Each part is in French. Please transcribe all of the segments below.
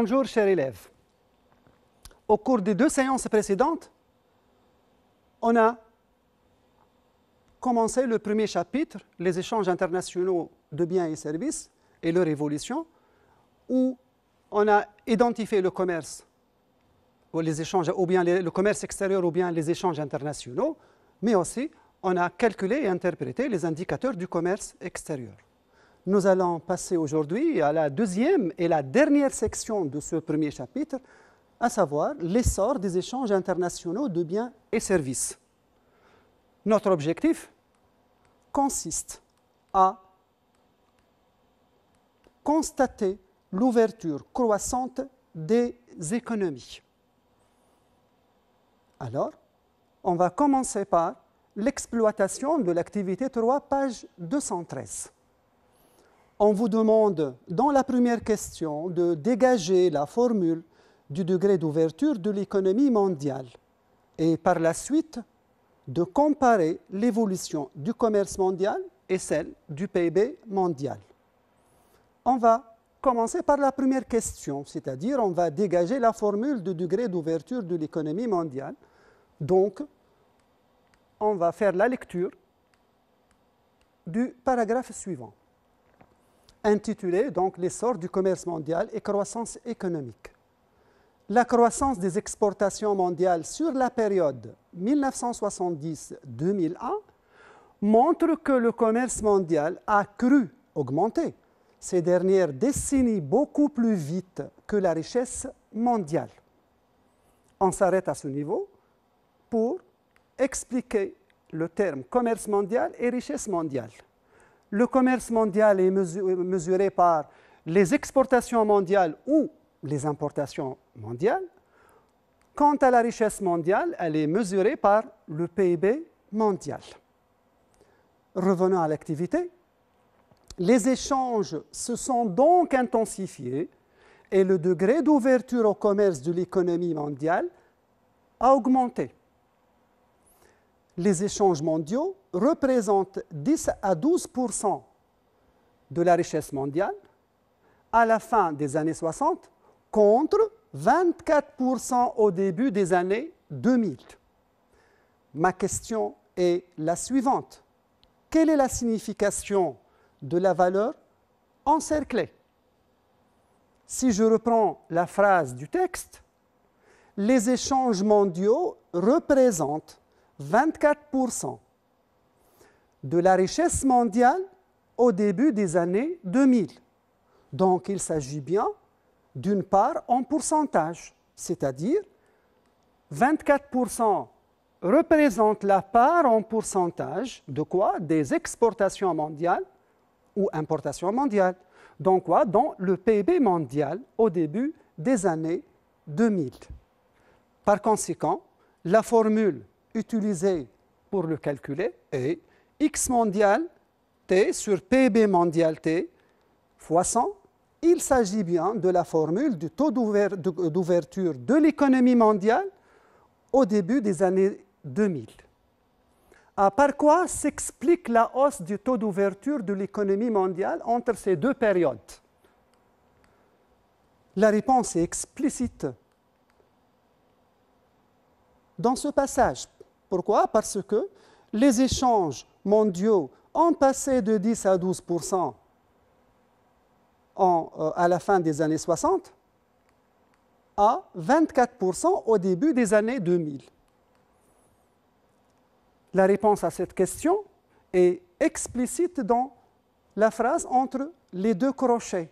Bonjour, chers élèves. Au cours des deux séances précédentes, on a commencé le premier chapitre, les échanges internationaux de biens et services et leur évolution, où on a identifié le commerce, ou, les échanges, ou bien le commerce extérieur ou bien les échanges internationaux, mais aussi on a calculé et interprété les indicateurs du commerce extérieur. Nous allons passer aujourd'hui à la deuxième et la dernière section de ce premier chapitre, à savoir l'essor des échanges internationaux de biens et services. Notre objectif consiste à constater l'ouverture croissante des économies. Alors, on va commencer par l'exploitation de l'activité 3, page 213 on vous demande dans la première question de dégager la formule du degré d'ouverture de l'économie mondiale et par la suite de comparer l'évolution du commerce mondial et celle du PIB mondial. On va commencer par la première question, c'est-à-dire on va dégager la formule du degré d'ouverture de l'économie mondiale. Donc, on va faire la lecture du paragraphe suivant intitulé donc L'essor du commerce mondial et croissance économique. La croissance des exportations mondiales sur la période 1970-2001 montre que le commerce mondial a cru, augmenter. ces dernières décennies beaucoup plus vite que la richesse mondiale. On s'arrête à ce niveau pour expliquer le terme commerce mondial et richesse mondiale le commerce mondial est euh, mesuré par les exportations mondiales ou les importations mondiales. Quant à la richesse mondiale, elle est mesurée par le PIB mondial. Revenons à l'activité. Les échanges se sont donc intensifiés et le degré d'ouverture au commerce de l'économie mondiale a augmenté les échanges mondiaux représentent 10 à 12 de la richesse mondiale à la fin des années 60 contre 24 au début des années 2000. Ma question est la suivante. Quelle est la signification de la valeur encerclée Si je reprends la phrase du texte, les échanges mondiaux représentent 24% de la richesse mondiale au début des années 2000. Donc il s'agit bien d'une part en pourcentage, c'est-à-dire 24% représente la part en pourcentage de quoi Des exportations mondiales ou importations mondiales. Donc quoi Dans le PIB mondial au début des années 2000. Par conséquent, la formule utilisé pour le calculer est x mondial t sur pb mondial t fois 100. Il s'agit bien de la formule du taux d'ouverture de l'économie mondiale au début des années 2000. À ah, par quoi s'explique la hausse du taux d'ouverture de l'économie mondiale entre ces deux périodes La réponse est explicite dans ce passage. Pourquoi Parce que les échanges mondiaux ont passé de 10 à 12 euh, à la fin des années 60 à 24 au début des années 2000. La réponse à cette question est explicite dans la phrase entre les deux crochets.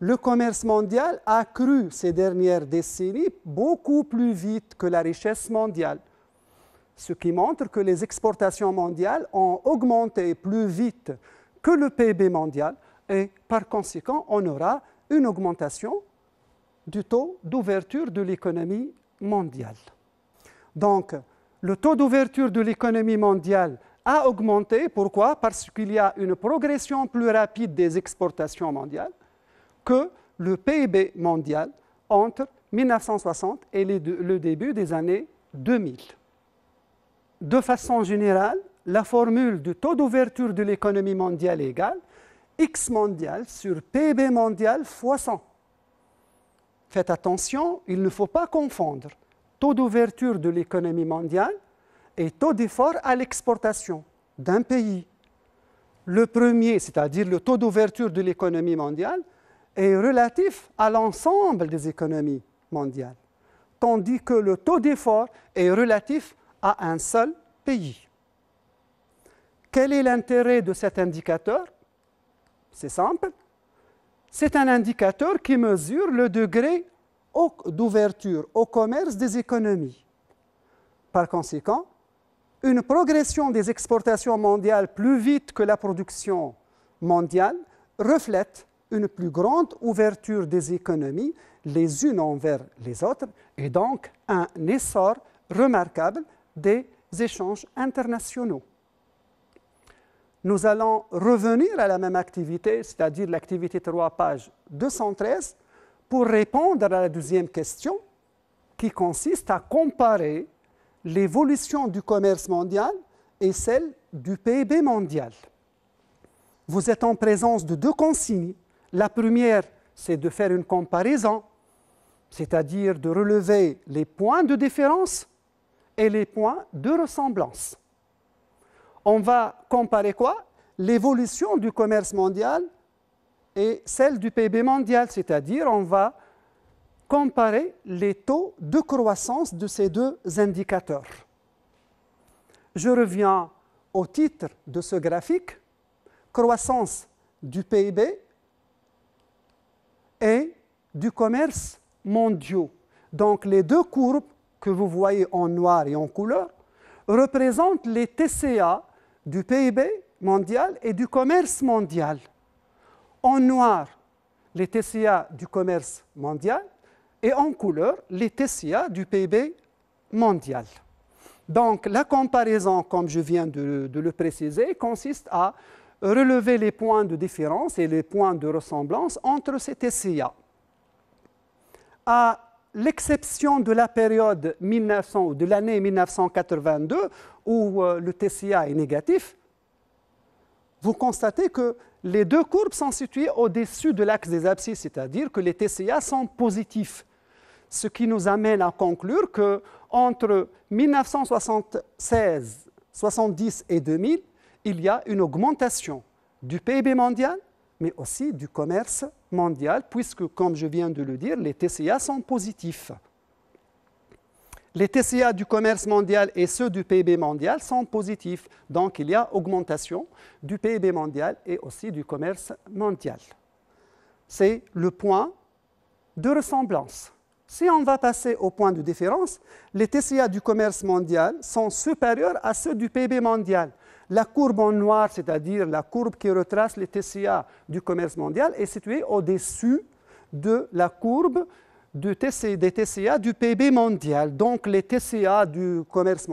Le commerce mondial a cru ces dernières décennies beaucoup plus vite que la richesse mondiale ce qui montre que les exportations mondiales ont augmenté plus vite que le PIB mondial et par conséquent, on aura une augmentation du taux d'ouverture de l'économie mondiale. Donc, le taux d'ouverture de l'économie mondiale a augmenté. Pourquoi Parce qu'il y a une progression plus rapide des exportations mondiales que le PIB mondial entre 1960 et le début des années 2000 de façon générale, la formule du taux d'ouverture de l'économie mondiale est égale X mondial sur Pb mondial fois 100. Faites attention, il ne faut pas confondre taux d'ouverture de l'économie mondiale et taux d'effort à l'exportation d'un pays. Le premier, c'est-à-dire le taux d'ouverture de l'économie mondiale, est relatif à l'ensemble des économies mondiales, tandis que le taux d'effort est relatif à un seul pays. Quel est l'intérêt de cet indicateur C'est simple. C'est un indicateur qui mesure le degré d'ouverture au commerce des économies. Par conséquent, une progression des exportations mondiales plus vite que la production mondiale reflète une plus grande ouverture des économies les unes envers les autres et donc un essor remarquable des échanges internationaux. Nous allons revenir à la même activité, c'est-à-dire l'activité 3, page 213, pour répondre à la deuxième question qui consiste à comparer l'évolution du commerce mondial et celle du PIB mondial. Vous êtes en présence de deux consignes. La première, c'est de faire une comparaison, c'est-à-dire de relever les points de différence et les points de ressemblance. On va comparer quoi L'évolution du commerce mondial et celle du PIB mondial, c'est-à-dire on va comparer les taux de croissance de ces deux indicateurs. Je reviens au titre de ce graphique, croissance du PIB et du commerce mondial. Donc les deux courbes que vous voyez en noir et en couleur représentent les TCA du PIB mondial et du commerce mondial. En noir, les TCA du commerce mondial et en couleur, les TCA du PIB mondial. Donc la comparaison, comme je viens de, le préciser, consiste à relever les points de différence et les points de ressemblance entre ces TCA. À l'exception de la période 1900, de l'année 1982, où euh, le TCA est négatif, vous constatez que les deux courbes sont situées au-dessus de l'axe des abscisses, c'est-à-dire que les TCA sont positifs. Ce qui nous amène à conclure que entre 1976, 70 et 2000, il y a une augmentation du PIB mondial mais aussi du commerce mondial, puisque, comme je viens de le dire, les TCA sont positifs. Les TCA du commerce mondial et ceux du PIB mondial sont positifs, donc il y a augmentation du PIB mondial et aussi du commerce mondial. C'est le point de ressemblance. Si on va passer au point de différence, les TCA du commerce mondial sont supérieurs à ceux du PIB mondial. La courbe en noir, c'est-à-dire la courbe qui retrace les TCA du commerce mondial, est située au-dessus de la courbe des TCA du PIB mondial. Donc les TCA du commerce,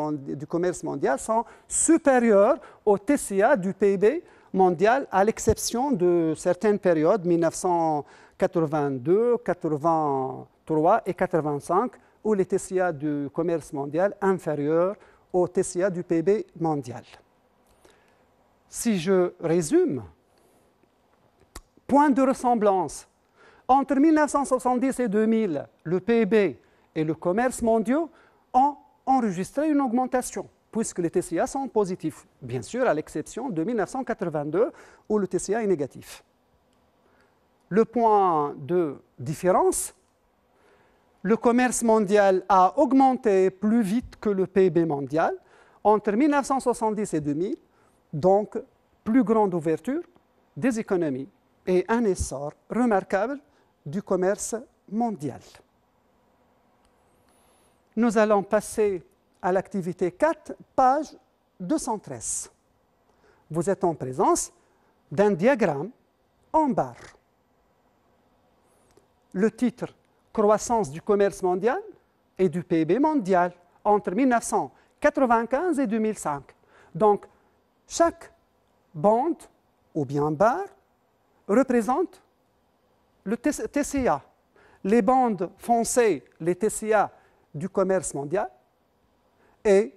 mondial sont supérieurs aux TCA du PIB mondial, à l'exception de certaines périodes, 1982, 83 et 85, où les TCA du commerce mondial sont inférieurs aux TCA du PIB mondial si je résume, point de ressemblance. Entre 1970 et 2000, le PIB et le commerce mondiaux ont enregistré une augmentation, puisque les TCA sont positifs, bien sûr à l'exception de 1982 où le TCA est négatif. Le point de différence, le commerce mondial a augmenté plus vite que le PIB mondial entre 1970 et 2000, donc, plus grande ouverture des économies et un essor remarquable du commerce mondial. Nous allons passer à l'activité 4, page 213. Vous êtes en présence d'un diagramme en barre. Le titre Croissance du commerce mondial et du PIB mondial entre 1995 et 2005. Donc, chaque bande ou bien barre représente le TCA. Les bandes foncées, les TCA du commerce mondial, et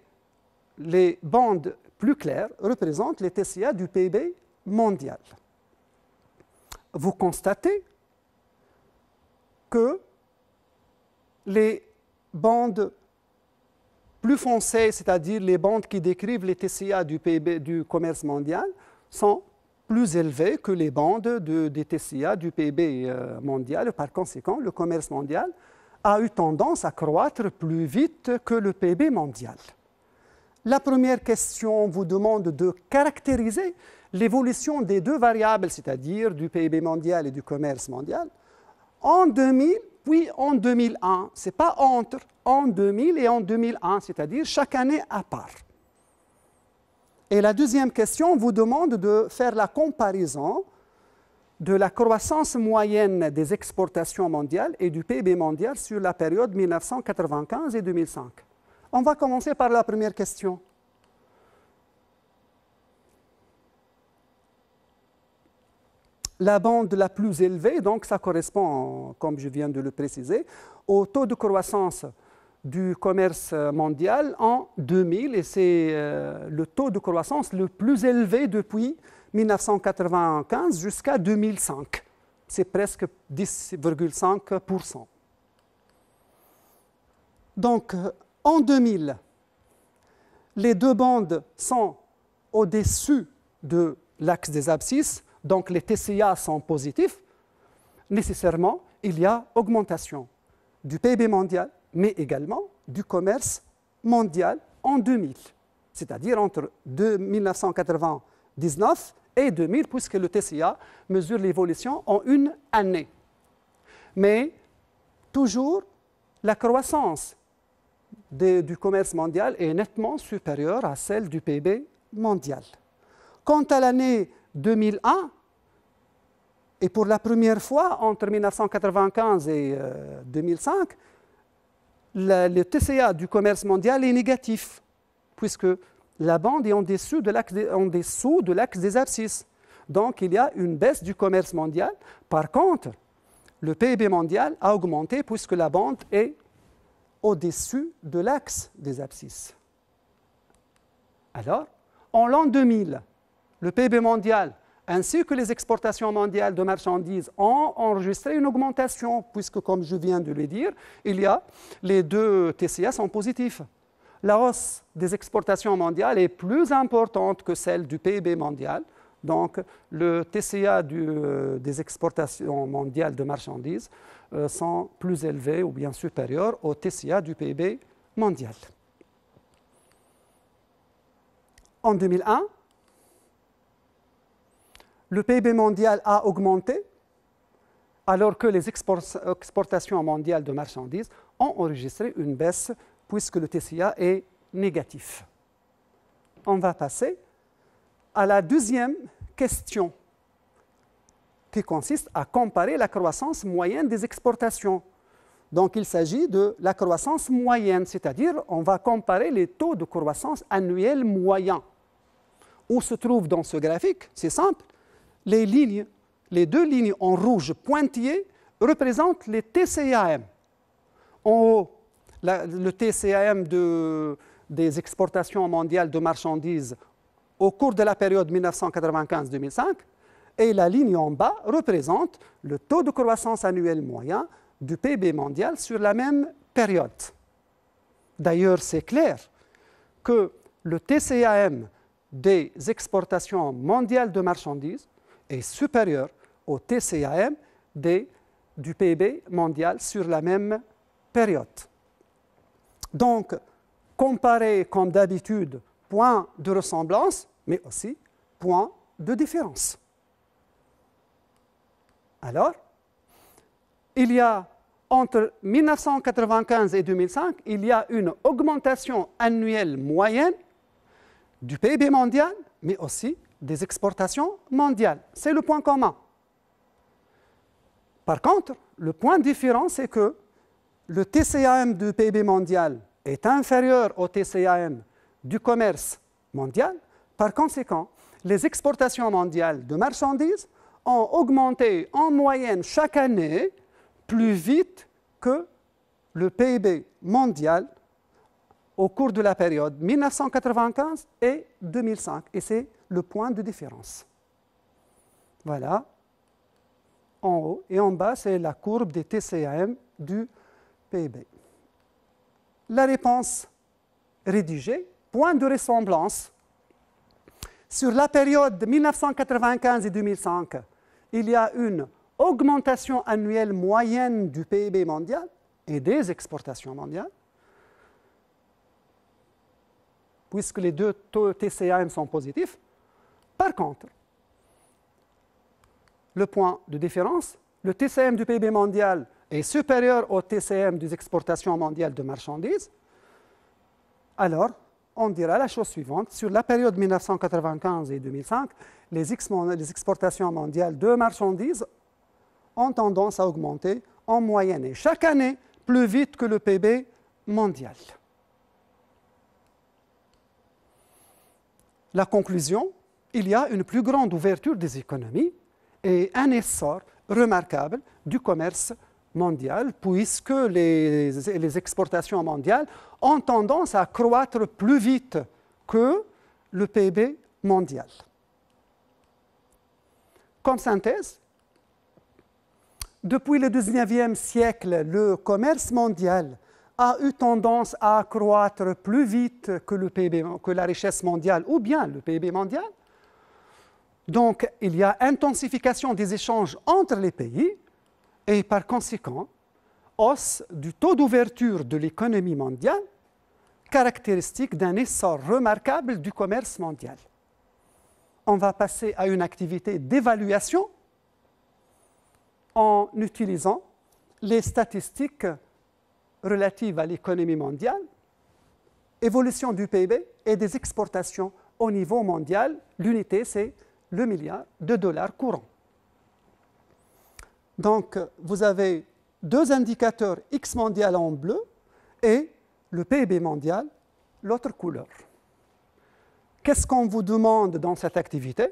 les bandes plus claires représentent les TCA du PIB mondial. Vous constatez que les bandes plus foncées, c'est-à-dire les bandes qui décrivent les TCA du PIB du commerce mondial, sont plus élevées que les bandes de, des TCA du PIB euh, mondial. Par conséquent, le commerce mondial a eu tendance à croître plus vite que le PIB mondial. La première question vous demande de caractériser l'évolution des deux variables, c'est-à-dire du PIB mondial et du commerce mondial. En 2000, puis en 2001, ce n'est pas entre, en 2000 et en 2001, c'est-à-dire chaque année à part. Et la deuxième question vous demande de faire la comparaison de la croissance moyenne des exportations mondiales et du PIB mondial sur la période 1995 et 2005. On va commencer par la première question. la bande la plus élevée, donc ça correspond, comme je viens de le préciser, au taux de croissance du commerce mondial en 2000 et c'est euh, le taux de croissance le plus élevé depuis 1995 jusqu'à 2005. C'est presque 10,5%. Donc en 2000, les deux bandes sont au-dessus de l'axe des abscisses donc les TCA sont positifs, nécessairement, il y a augmentation du PIB mondial, mais également du commerce mondial en 2000, c'est-à-dire entre 1999 et 2000, puisque le TCA mesure l'évolution en une année. Mais toujours, la croissance du commerce mondial est nettement supérieure à celle du PIB mondial. Quant à l'année 2001. Et pour la première fois, entre 1995 et 2005, euh, le TCA du commerce mondial est négatif, puisque la bande est en dessous de l'axe des abscisses. Donc il y a une baisse du commerce mondial. Par contre, le PIB e mondial a augmenté puisque la bande est au-dessus de l'axe des abscisses. Alors, en l'an 2000, le PIB mondial ainsi que les exportations mondiales de marchandises ont enregistré une augmentation, puisque, comme je viens de le dire, il y a les deux TCA sont positifs. La hausse des exportations mondiales est plus importante que celle du PIB mondial. Donc, le TCA euh, des exportations mondiales de marchandises euh, sont plus élevés ou bien supérieurs au TCA du PIB mondial. En 2001, le PIB mondial a augmenté, alors que les exportations mondiales de marchandises ont enregistré une baisse puisque le TCA est négatif. On va passer à la deuxième question qui consiste à comparer la croissance moyenne des exportations. Donc il s'agit de la croissance moyenne, c'est-à-dire on va comparer les taux de croissance annuels moyens. Où se trouve dans ce graphique C'est simple, les lignes, les deux lignes en rouge pointillées représentent les TCAM. En haut, le TCAM des exportations mondiales de marchandises au cours de la période 1995-2005 et la ligne en bas représente le taux de croissance annuel moyen du PIB mondial sur la même période. D'ailleurs, c'est clair que le TCAM des exportations mondiales de marchandises est supérieur au TCAM du PIB mondial sur la même période. Donc, comparer comme d'habitude point de ressemblance, mais aussi point de différence. Alors, il y a entre 1995 et 2005, il y a une augmentation annuelle moyenne du PIB mondial, mais aussi des exportations mondiales. C'est le point commun. Par contre, le point différent, c'est que le TCAM du PIB mondial est inférieur au TCAM du commerce mondial. Par conséquent, les exportations mondiales de marchandises ont augmenté en moyenne chaque année plus vite que le PIB mondial au cours de la période 1995 et 2005. Et c'est le point de différence. Voilà, en haut. Et en bas, c'est la courbe des TCAM du PIB. La réponse rédigée, point de ressemblance. Sur la période 1995 et 2005, il y a une augmentation annuelle moyenne du PIB mondial et des exportations mondiales, puisque les deux taux TCAM sont positifs. Par contre, le point de différence, le TCM du PIB mondial est supérieur au TCM des exportations mondiales de marchandises, alors on dira la chose suivante. Sur la période 1995 et 2005, les, exportations mondiales de marchandises ont tendance à augmenter en moyenne chaque année plus vite que le PIB mondial. La conclusion, il y a une plus grande ouverture des économies et un essor remarquable du commerce mondial, puisque les, exportations mondiales ont tendance à croître plus vite que le PIB mondial. Comme synthèse, depuis le 19e siècle, le commerce mondial a eu tendance à croître plus vite que, le PIB, que la richesse mondiale ou bien le PIB mondial. Donc, il y a intensification des échanges entre les pays et par conséquent, hausse du taux d'ouverture de l'économie mondiale, caractéristique d'un essor remarquable du commerce mondial. On va passer à une activité d'évaluation en utilisant les statistiques relatives à l'économie mondiale, évolution du PIB et des exportations au niveau mondial. L'unité, c'est le milliard de dollars courants. Donc, vous avez deux indicateurs X mondial en bleu et le PIB mondial, l'autre couleur. Qu'est-ce qu'on vous demande dans cette activité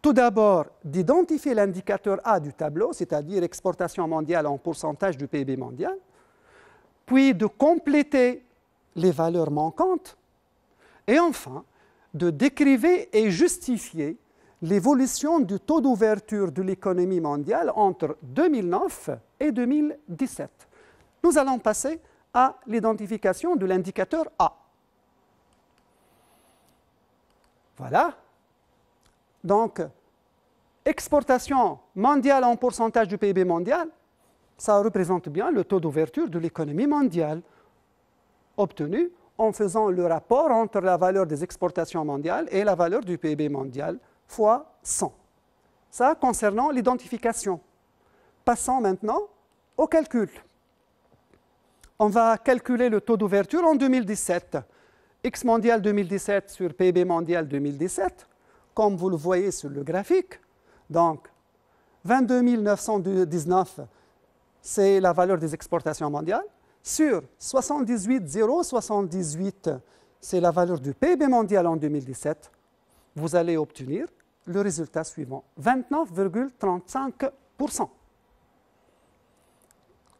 Tout d'abord, d'identifier l'indicateur A du tableau, c'est-à-dire exportation mondiale en pourcentage du PIB mondial, puis de compléter les valeurs manquantes, et enfin, de décrire et justifier l'évolution du taux d'ouverture de l'économie mondiale entre 2009 et 2017. Nous allons passer à l'identification de l'indicateur A. Voilà. Donc, exportation mondiale en pourcentage du PIB mondial, ça représente bien le taux d'ouverture de l'économie mondiale obtenu en faisant le rapport entre la valeur des exportations mondiales et la valeur du PIB mondial fois 100. Ça concernant l'identification. Passons maintenant au calcul. On va calculer le taux d'ouverture en 2017. X mondial 2017 sur PIB mondial 2017, comme vous le voyez sur le graphique. Donc, 22 919, c'est la valeur des exportations mondiales, sur 78,078, c'est la valeur du PIB mondial en 2017 vous allez obtenir le résultat suivant, 29,35%.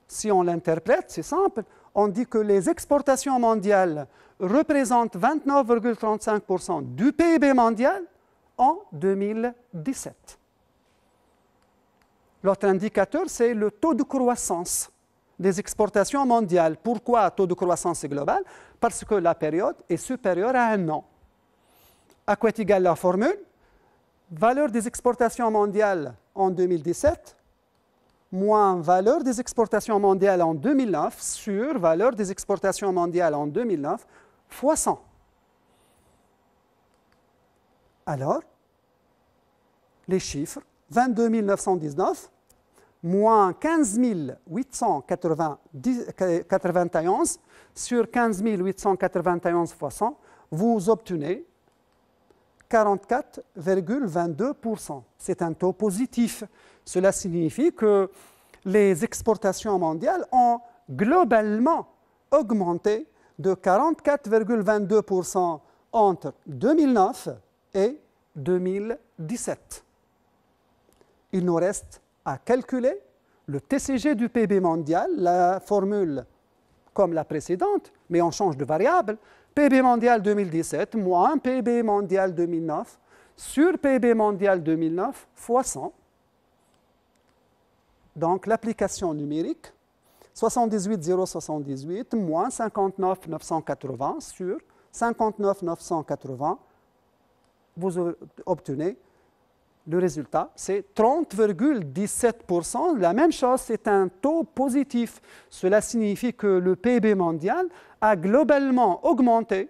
Si on l'interprète, c'est simple, on dit que les exportations mondiales représentent 29,35% du PIB mondial en 2017. L'autre indicateur, c'est le taux de croissance des exportations mondiales. Pourquoi taux de croissance global Parce que la période est supérieure à un an. À quoi est égale la formule Valeur des exportations mondiales en 2017 moins valeur des exportations mondiales en 2009 sur valeur des exportations mondiales en 2009 fois 100. Alors, les chiffres 22 919 moins 15 891 sur 15 891 fois 100, vous obtenez 44,22%. C'est un taux positif. Cela signifie que les exportations mondiales ont globalement augmenté de 44,22% entre 2009 et 2017. Il nous reste à calculer le TCG du PIB mondial, la formule comme la précédente, mais on change de variable, PB mondial 2017 moins PB mondial 2009 sur PB mondial 2009 fois 100. Donc l'application numérique, 78,078 moins 59,980 sur 59,980, vous obtenez le résultat, c'est 30,17%. La même chose, c'est un taux positif. Cela signifie que le PIB mondial a globalement augmenté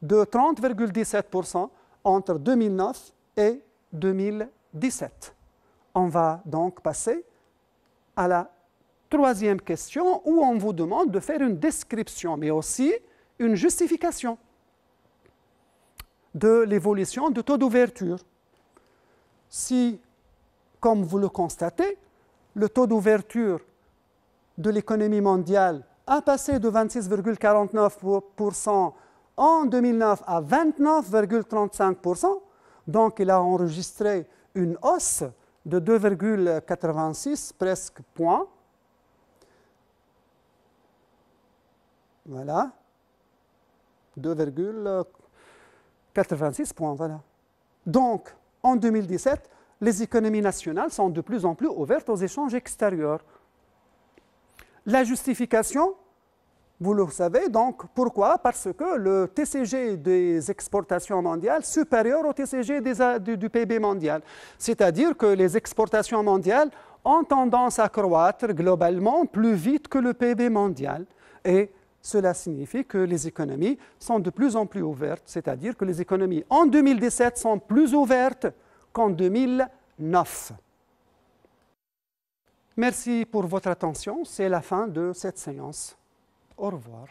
de 30,17% entre 2009 et 2017. On va donc passer à la troisième question où on vous demande de faire une description, mais aussi une justification de l'évolution du taux d'ouverture si, comme vous le constatez, le taux d'ouverture de l'économie mondiale a passé de 26,49% en 2009 à 29,35%, donc il a enregistré une hausse de 2,86 presque points. Voilà. 2,86 points, voilà. Donc, en 2017, les économies nationales sont de plus en plus ouvertes aux échanges extérieurs. La justification, vous le savez donc, pourquoi Parce que le TCG des exportations mondiales supérieur au TCG du, du PIB mondial. C'est-à-dire que les exportations mondiales ont tendance à croître globalement plus vite que le PIB mondial. Et cela signifie que les économies sont de plus en plus ouvertes, c'est-à-dire que les économies en 2017 sont plus ouvertes qu'en 2009. Merci pour votre attention. C'est la fin de cette séance. Au revoir.